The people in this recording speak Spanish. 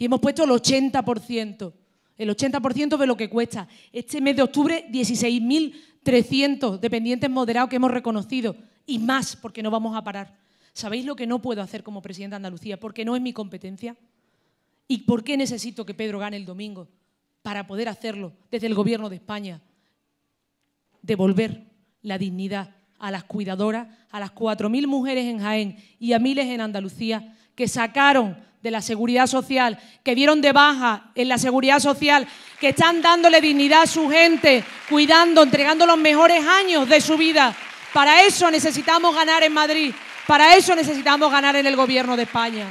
y hemos puesto el 80%, el 80% de lo que cuesta. Este mes de octubre, 16.300 dependientes moderados que hemos reconocido y más, porque no vamos a parar. ¿Sabéis lo que no puedo hacer como presidenta de Andalucía? Porque no es mi competencia. ¿Y por qué necesito que Pedro gane el domingo? Para poder hacerlo desde el Gobierno de España. Devolver la dignidad a las cuidadoras, a las 4.000 mujeres en Jaén y a miles en Andalucía que sacaron de la seguridad social, que dieron de baja en la seguridad social, que están dándole dignidad a su gente, cuidando, entregando los mejores años de su vida. Para eso necesitamos ganar en Madrid, para eso necesitamos ganar en el Gobierno de España.